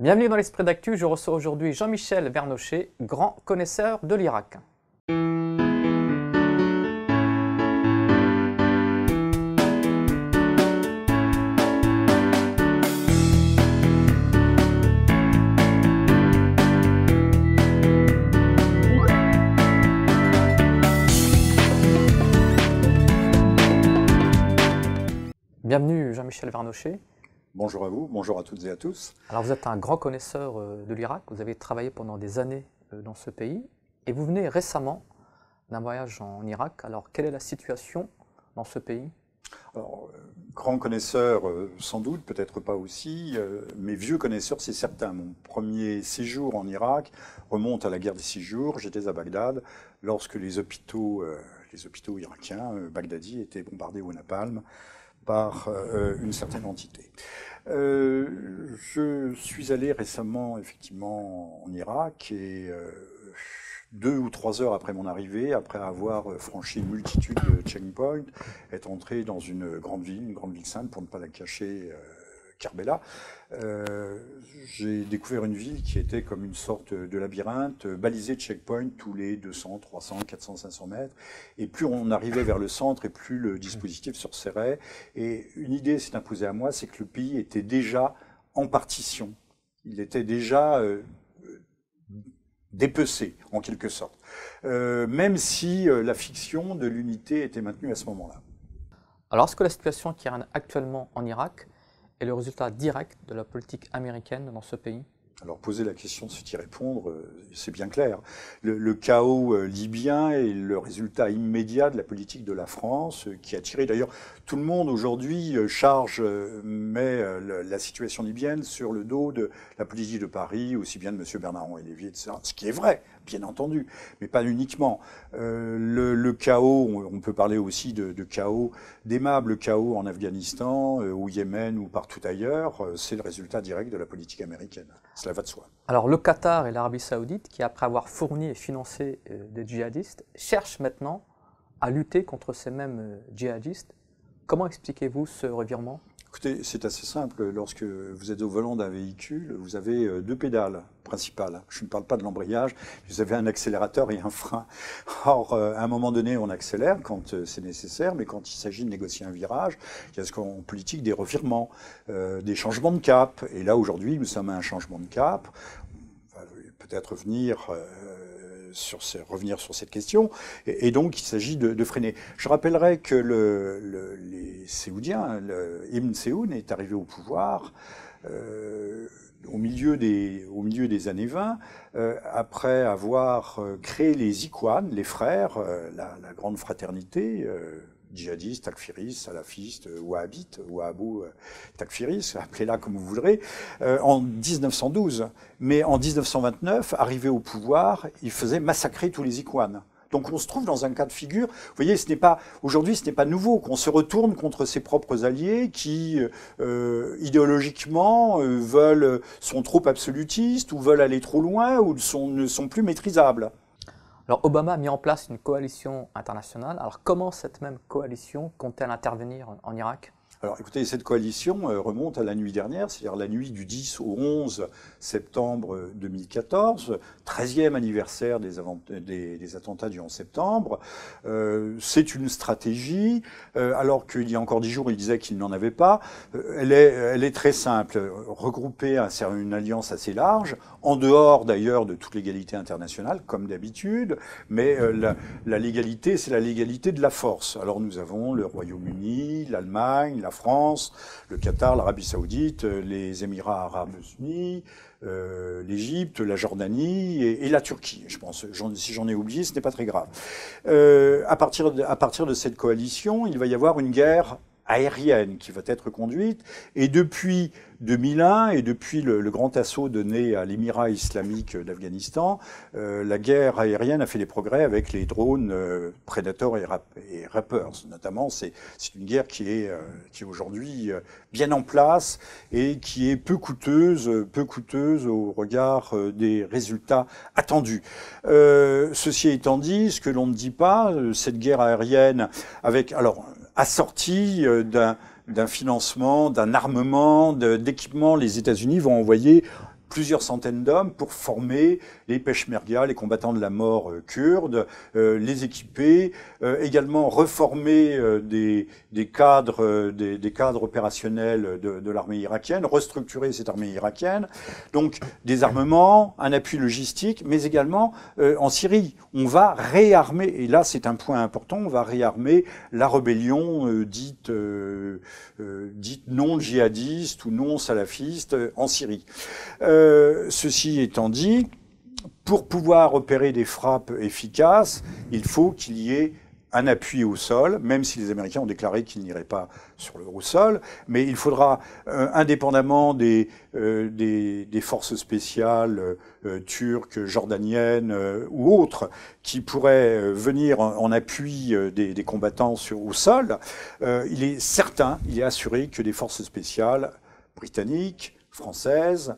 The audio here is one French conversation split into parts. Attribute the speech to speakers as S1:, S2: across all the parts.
S1: Bienvenue dans l'Esprit d'Actu, je reçois aujourd'hui Jean-Michel Vernochet, grand connaisseur de l'Irak. Bienvenue Jean-Michel Vernochet. Bonjour à vous, bonjour à toutes et à tous. Alors vous êtes un grand connaisseur euh, de l'Irak, vous avez travaillé pendant des années euh, dans ce pays et vous venez récemment d'un voyage en Irak. Alors quelle est la situation dans ce pays
S2: alors, euh, grand connaisseur, sans doute, peut-être pas aussi, mais vieux connaisseur, c'est certain. Mon premier séjour en Irak remonte à la guerre des six jours. J'étais à Bagdad lorsque les hôpitaux, les hôpitaux irakiens, Bagdadi, étaient bombardés au napalm par euh, une certaine entité. Euh, je suis allé récemment, effectivement, en Irak et euh, deux ou trois heures après mon arrivée, après avoir franchi une multitude de checkpoints, être entré dans une grande ville, une grande ville sainte, pour ne pas la cacher. Karbala, euh, j'ai découvert une ville qui était comme une sorte de labyrinthe, balisé de checkpoints tous les 200, 300, 400, 500 mètres. Et plus on arrivait vers le centre et plus le dispositif se resserrait. Et une idée s'est imposée à moi, c'est que le pays était déjà en partition. Il était déjà euh, dépecé, en quelque sorte. Euh, même si la fiction de l'unité était maintenue à ce moment-là.
S1: Alors, est-ce que la situation qui règne actuellement en Irak est le résultat direct de la politique américaine dans ce pays
S2: alors poser la question, c'est y répondre, euh, c'est bien clair. Le, chaos euh, libyen est le résultat immédiat de la politique de la France, euh, qui a tiré d'ailleurs tout le monde aujourd'hui charge, met la situation libyenne sur le dos de la politique de Paris, aussi bien de M. Bernard-Henri Lévy, etc. Ce qui est vrai, bien entendu, mais pas uniquement. le, chaos, on, peut parler aussi de, chaos, d'aimable chaos en Afghanistan, ou au Yémen ou partout ailleurs, c'est le résultat direct de la politique américaine. Cela va de soi.
S1: Alors le Qatar et l'Arabie saoudite, qui après avoir fourni et financé euh, des djihadistes, cherchent maintenant à lutter contre ces mêmes euh, djihadistes. Comment expliquez-vous ce revirement
S2: Écoutez, c'est assez simple. Lorsque vous êtes au volant d'un véhicule, vous avez euh, deux pédales principales. Je ne parle pas de l'embrayage. Vous avez un accélérateur et un frein. Or, euh, à un moment donné, on accélère quand euh, c'est nécessaire, mais quand il s'agit de négocier un virage, il y a ce qu'on politique des revirements, des changements de cap. Et là, aujourd'hui, nous sommes à un changement de cap. peut-être venir sur revenir sur cette question, et, donc il s'agit de, freiner. Je rappellerai que le, le, les Séoudiens, le, Ibn Séoun est arrivé au pouvoir euh, au, milieu des, au milieu des années 20, euh, après avoir euh, créé les Ikwan, les frères, la, la, grande fraternité djihadistes, takfiris, salafistes, wahhabites, wahhabous, euh, takfiris, appelez-la comme vous voudrez, euh, en 1912. Mais en 1929, arrivé au pouvoir, il faisait massacrer tous les icouanes. Donc on se trouve dans un cas de figure. Vous voyez, ce n'est pas aujourd'hui, ce n'est pas nouveau qu'on se retourne contre ses propres alliés qui euh, idéologiquement veulent sont trop absolutistes ou veulent aller trop loin ou ne sont plus maîtrisables.
S1: Alors Obama a mis en place une coalition internationale. Alors comment cette même coalition compte-t-elle intervenir en Irak
S2: alors écoutez, cette coalition euh, remonte à la nuit dernière, c'est-à-dire la nuit du 10 au 11 septembre 2014, 13e anniversaire des, des, attentats du 11 septembre. Euh, c'est une stratégie, euh, alors qu'il y a encore dix jours, il disait qu'il n'en avait pas. elle, est, elle est très simple, regrouper un, une alliance assez large, en dehors d'ailleurs de toute l'égalité internationale, comme d'habitude, mais la, la légalité, c'est la légalité de la force. Alors nous avons le Royaume-Uni, l'Allemagne, la la France, le Qatar, l'Arabie saoudite, euh, les Émirats arabes unis, euh, l'Égypte, la Jordanie et, la Turquie, je pense. si j'en ai oublié, ce n'est pas très grave. Euh, à, partir à partir de cette coalition, il va y avoir une guerre aérienne qui va être conduite. Et depuis 2001 et depuis le, grand assaut donné à l'émirat islamique d'Afghanistan, euh, la guerre aérienne a fait des progrès avec les drones euh, Predator et, Rappers. Notamment, c'est une guerre qui est, euh, qui est aujourd'hui euh, bien en place et qui est peu coûteuse, peu coûteuse au regard des résultats attendus. ceci étant dit, ce que l'on ne dit pas, cette guerre aérienne avec... Alors, assorti euh, d'un financement, d'un armement, d'équipement. Les États-Unis vont envoyer plusieurs centaines d'hommes pour former les Peshmerga, les combattants de la mort euh, kurdes, euh, les équiper, euh, également reformer des, cadres, des, cadres opérationnels de, l'armée irakienne, restructurer cette armée irakienne. Donc des armements, un appui logistique, mais également en Syrie, on va réarmer, et là c'est un point important, on va réarmer la rébellion dite, dite non djihadiste ou non salafiste en Syrie. Euh, ceci étant dit, pour pouvoir opérer des frappes efficaces, il faut qu'il y ait un appui au sol, même si les Américains ont déclaré qu'ils n'iraient pas sur le, au sol, mais il faudra, euh, indépendamment euh, des, forces spéciales turques, jordaniennes ou autres, qui pourraient venir en, appui des, combattants sur, au sol, il est certain, il est assuré que des forces spéciales britanniques, françaises,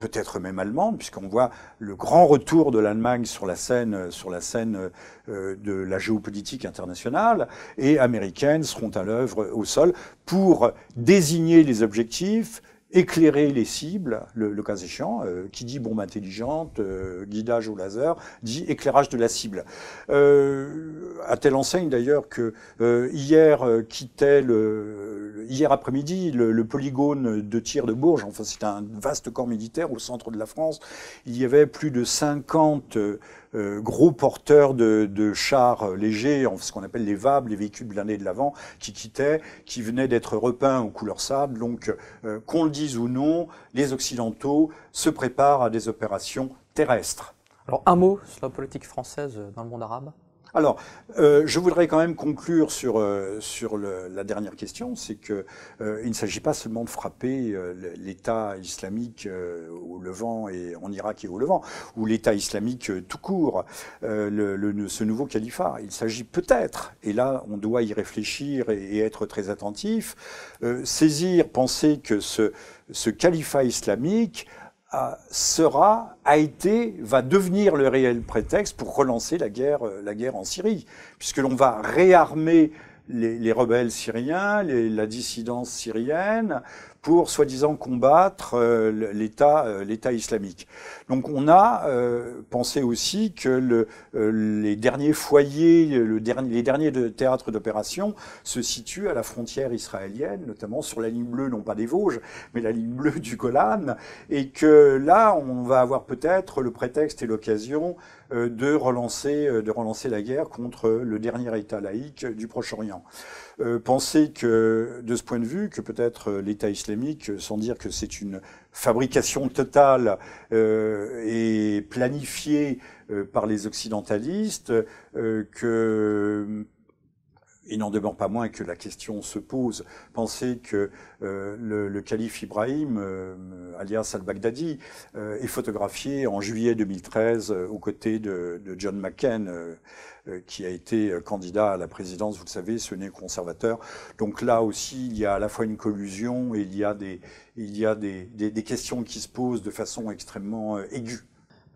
S2: peut-être même allemande, puisqu'on voit le grand retour de l'Allemagne sur la scène, euh, sur la scène euh, de la géopolitique internationale, et américaines seront à l'œuvre au sol pour désigner les objectifs, éclairer les cibles, le, cas échéant, euh, qui dit bombe intelligente, euh, guidage au laser, dit éclairage de la cible. Euh, à telle enseigne d'ailleurs que euh, hier quittait hier après-midi le, polygone de tir de Bourges, enfin c'est un vaste camp militaire au centre de la France, il y avait plus de 50 euh, gros porteurs de, chars euh, légers, ce qu'on appelle les VAB, les véhicules blindés de l'avant, qui quittaient, qui venaient d'être repeints aux couleurs sable. Donc, euh, qu'on le dise ou non, les Occidentaux se préparent à des opérations terrestres.
S1: Alors, un mot sur la politique française dans le monde arabe
S2: alors, euh, je voudrais quand même conclure sur, euh, sur la dernière question, c'est que euh, ne s'agit pas seulement de frapper euh, l'État islamique au Levant et en Irak et au Levant, ou l'État islamique tout court, ce nouveau califat. Il s'agit peut-être, et là on doit y réfléchir et, et être très attentif, saisir, penser que ce, ce califat islamique euh, sera, a été, va devenir le réel prétexte pour relancer la guerre, euh, la guerre en Syrie, puisque l'on va réarmer les, rebelles syriens, les, la dissidence syrienne, pour soi-disant combattre euh, euh, l'État islamique. Donc on a euh, pensé aussi que les derniers foyers, les derniers théâtres d'opération se situent à la frontière israélienne, notamment sur la ligne bleue, non pas des Vosges, mais la ligne bleue du Golan, et que là on va avoir peut-être le prétexte et l'occasion de relancer, de relancer la guerre contre le dernier État laïque du Proche-Orient. penser que, de ce point de vue, que peut-être l'État islamique euh, sans dire que c'est une fabrication totale euh, et planifiée euh, par les occidentalistes, que il n'en demeure pas moins que la question se pose. Pensez que euh, le, le, calife Ibrahim, euh, alias al-Baghdadi, euh, est photographié en juillet 2013 aux côtés de, de John McCain, qui a été candidat à la présidence, vous le savez, ce n'est conservateur. Donc là aussi, il y a à la fois une collusion et il y a des, il y a des, des, des questions qui se posent de façon extrêmement aiguë.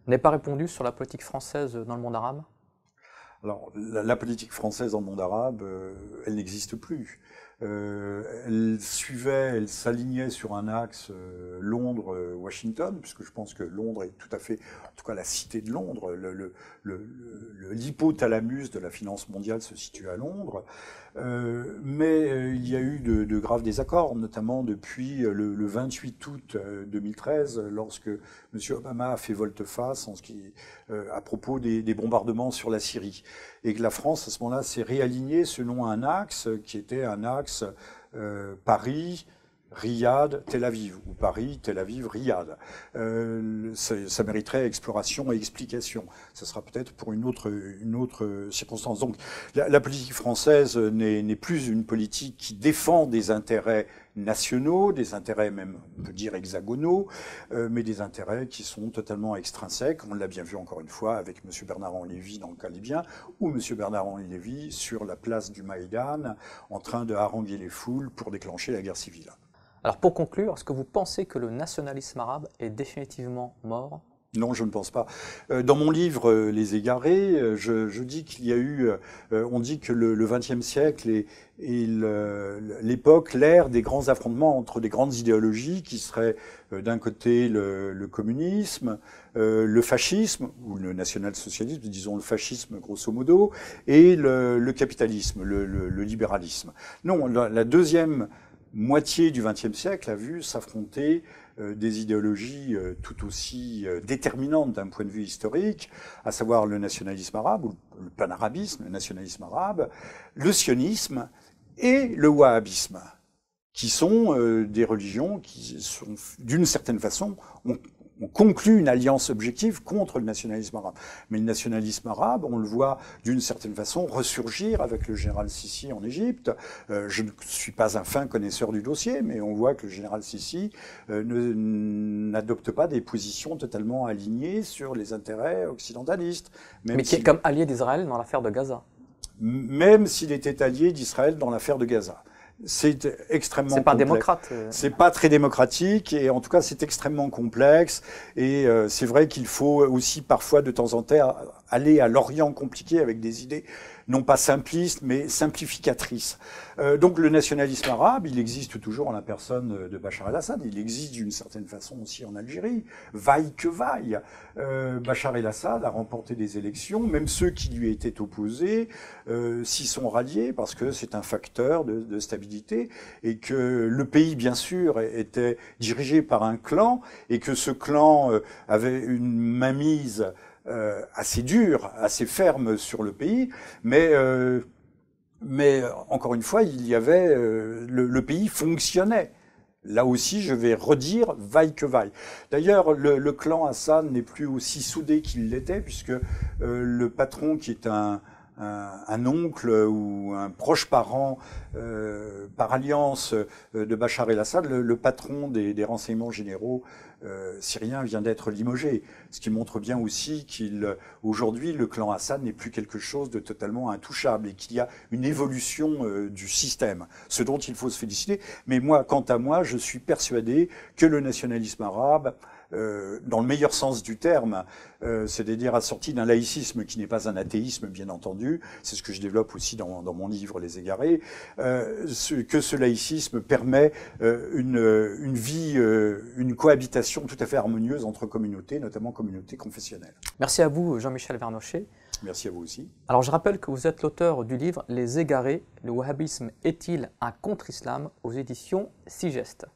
S1: N'est pas répondu sur la politique française dans le monde arabe
S2: alors, la, politique française en monde arabe, euh, elle n'existe plus. Euh, elle suivait, elle s'alignait sur un axe euh, Londres-Washington, puisque je pense que Londres est tout à fait, en tout cas la cité de Londres, l'hypothalamus le, le, de la finance mondiale se situe à Londres. Euh, mais il y a eu de, graves désaccords, notamment depuis le, 28 août 2013, lorsque M. Obama a fait volte-face à propos des, des bombardements sur la Syrie. Et que la France, à ce moment-là, s'est réalignée selon un axe qui était un axe Paris, euh, Riyad, Tel Aviv, ou Paris, Tel Aviv, Riyad. Euh, ça mériterait exploration et explication. Ce sera peut-être pour une autre, une autre circonstance. Donc la, politique française n'est plus une politique qui défend des intérêts nationaux, des intérêts même, on peut dire, hexagonaux, euh, mais des intérêts qui sont totalement extrinsèques. On l'a bien vu encore une fois avec M. Bernard-Henri Lévy dans le cas ou M. Bernard-Henri Lévy sur la place du Maïdan, en train de haranguer les
S1: foules pour déclencher la guerre civile. Alors pour conclure, est-ce que vous pensez que le nationalisme arabe est définitivement mort
S2: non, je ne pense pas. Euh, dans mon livre euh, Les Égarés, euh, je, dis qu'il y a eu, on dit que le XXe siècle est, l'époque, l'ère des grands affrontements entre des grandes idéologies qui seraient d'un côté le, communisme, le fascisme, ou le national-socialisme, disons le fascisme grosso modo, et le, capitalisme, le, libéralisme. Non, la, la deuxième moitié du XXe siècle a vu s'affronter euh, des idéologies euh, tout aussi euh, déterminantes d'un point de vue historique, à savoir le nationalisme arabe ou le panarabisme, le nationalisme arabe, le sionisme et le wahhabisme, qui sont des religions qui sont d'une certaine façon ont, on conclut une alliance objective contre le nationalisme arabe. Mais le nationalisme arabe, on le voit d'une certaine façon ressurgir avec le général Sisi en Égypte. Euh, je ne suis pas un fin connaisseur du dossier, mais on voit que le général Sisi euh, n'adopte pas des positions totalement alignées sur les intérêts occidentalistes. mais qui est comme allié d'Israël dans l'affaire de Gaza. Même s'il était allié d'Israël dans l'affaire de Gaza c'est extrêmement. pas complexe. démocrate. Euh. C'est pas très démocratique et en tout cas c'est extrêmement complexe. Et euh, c'est vrai qu'il faut aussi parfois de temps en temps aller à l'Orient compliqué avec des idées non pas simplistes, mais simplificatrices. Euh, donc le nationalisme arabe, il existe toujours en la personne de Bachar el-Assad, il existe d'une certaine façon aussi en Algérie, vaille que vaille. Euh, Bachar el-Assad a remporté des élections, même ceux qui lui étaient opposés euh, s'y sont ralliés parce que c'est un facteur de, de, stabilité et que le pays, bien sûr, était dirigé par un clan et que ce clan euh, avait une mainmise euh, assez dur, assez ferme sur le pays, mais euh, mais encore une fois, il y avait euh, le, pays fonctionnait. Là aussi, je vais redire vaille que vaille. D'ailleurs, le, le clan Hassan n'est plus aussi soudé qu'il l'était, puisque le patron, qui est un, un, oncle ou un proche parent euh, par alliance euh, de Bachar el-Assad, le, patron des, renseignements généraux euh, syriens, vient d'être limogé, ce qui montre bien aussi qu'aujourd'hui, le clan Assad n'est plus quelque chose de totalement intouchable et qu'il y a une évolution du système, ce dont il faut se féliciter. Mais moi, quant à moi, je suis persuadé que le nationalisme arabe euh, dans le meilleur sens du terme, euh, c'est-à-dire assorti d'un laïcisme qui n'est pas un athéisme, bien entendu, c'est ce que je développe aussi dans, mon livre Les Égarés, euh, que ce laïcisme permet une, vie, une cohabitation tout à fait harmonieuse entre communautés, notamment communautés confessionnelles.
S1: Merci à vous, Jean-Michel Vernochet. Merci à vous aussi. Alors je rappelle que vous êtes l'auteur du livre Les Égarés, le wahhabisme est-il un contre-islam aux éditions Sigeste.